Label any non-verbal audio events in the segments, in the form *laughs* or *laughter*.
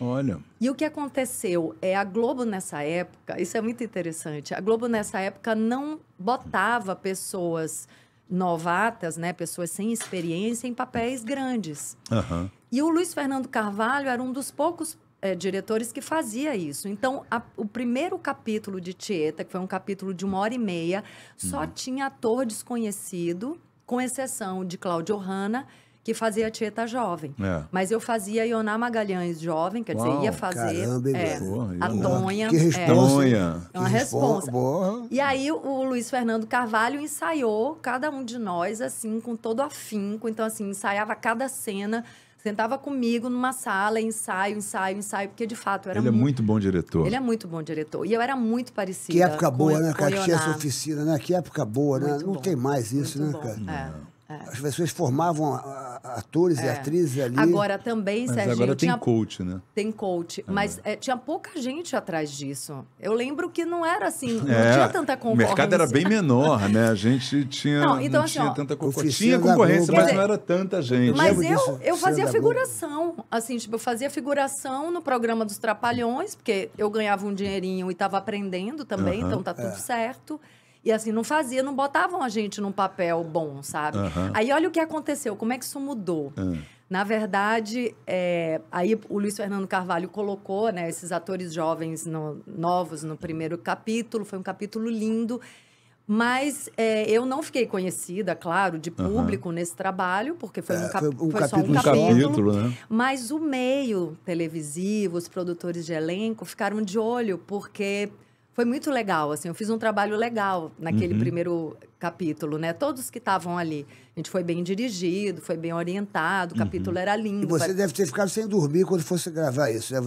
Olha. E o que aconteceu é a Globo nessa época, isso é muito interessante. A Globo nessa época não botava pessoas novatas, né, pessoas sem experiência em papéis grandes. Uhum. E o Luiz Fernando Carvalho era um dos poucos é, diretores que fazia isso. Então, a, o primeiro capítulo de Tieta, que foi um capítulo de uma hora e meia, só uhum. tinha ator desconhecido, com exceção de Cláudio Hanna que fazia Tieta jovem. É. Mas eu fazia Ioná Magalhães jovem, quer Uau, dizer, ia fazer caramba, é, a Tonha. Que responsa. É, é uma resposta. E aí o Luiz Fernando Carvalho ensaiou cada um de nós, assim, com todo afinco. Então, assim, ensaiava cada cena sentava comigo numa sala, ensaio, ensaio, ensaio, porque de fato era Ele muito... é muito bom diretor. Ele é muito bom diretor. E eu era muito parecida. Que época boa, né, cara? Que tinha essa oficina, né? Que época boa, né? não tem mais isso, muito né, bom. cara? É. É. As pessoas formavam atores é. e atrizes ali. Agora também, Mas Serginho. Agora tem tinha... coach, né? Tem coach. É. Mas é, tinha pouca gente atrás disso. Eu lembro que não era assim, não é, tinha tanta concorrência. O mercado era bem menor, né? A gente tinha. Não, então, não assim, tinha ó, tanta concorrência. Tinha concorrência, mas dizer, não era tanta gente. Mas eu, eu, eu fazia figuração. Assim, tipo, eu fazia figuração no programa dos Trapalhões, porque eu ganhava um dinheirinho e estava aprendendo também, uh -huh. então tá tudo é. certo. E assim, não fazia, não botavam a gente num papel bom, sabe? Uhum. Aí olha o que aconteceu, como é que isso mudou. Uhum. Na verdade, é, aí o Luiz Fernando Carvalho colocou né, esses atores jovens no, novos no primeiro capítulo, foi um capítulo lindo. Mas é, eu não fiquei conhecida, claro, de público uhum. nesse trabalho, porque foi, é, um, cap é, um foi capítulo, só um capítulo. Um capítulo né? Mas o meio televisivo, os produtores de elenco ficaram de olho, porque foi muito legal, assim, eu fiz um trabalho legal naquele uhum. primeiro capítulo, né? Todos que estavam ali. A gente foi bem dirigido, foi bem orientado, o uhum. capítulo uhum. era lindo. E você pra... deve ter ficado sem dormir quando fosse gravar isso, né?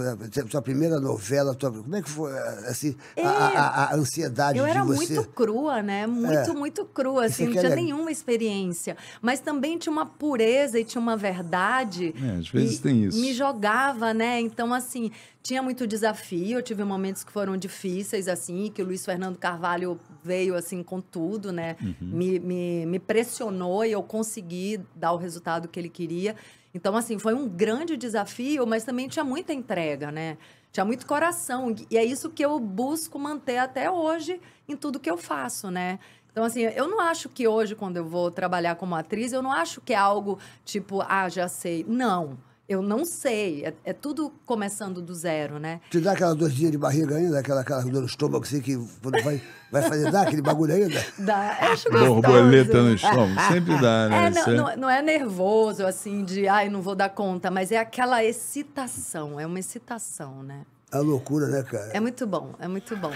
Sua primeira novela, como é que foi, eh, assim, é... a, a, a, ansiedade Eu de você? Eu era muito crua, né? Muito, é. muito crua, assim, não tinha é nenhuma experiência. Mas também tinha uma pureza e tinha uma verdade. É, às vezes tem isso. Me jogava, né? Então, assim, tinha muito desafio, eu tive momentos que foram difíceis, assim, que o Luiz Fernando Carvalho veio, assim, com tudo, né? uhum. me, me, me pressionou e eu consegui dar o resultado que ele queria. Então, assim, foi um grande desafio, mas também tinha muita entrega, né? Tinha muito coração. E é isso que eu busco manter até hoje em tudo que eu faço, né? Então, assim, eu não acho que hoje, quando eu vou trabalhar como atriz, eu não acho que é algo tipo, ah, já sei. Não. Eu não sei. É, é, tudo começando do zero, né? Te dá aquela dorzinha de barriga ainda, aquela, aquela dor no estômago, assim, que quando vai, vai fazer, dá aquele bagulho ainda? *laughs* Dá. Eu acho Borboleta no estômago, sempre dá, né? É, não, é não, não, é nervoso, assim, de, ai, não vou dar conta, mas é aquela excitação, é uma excitação, né? É A loucura, né, cara? É muito bom, é muito bom.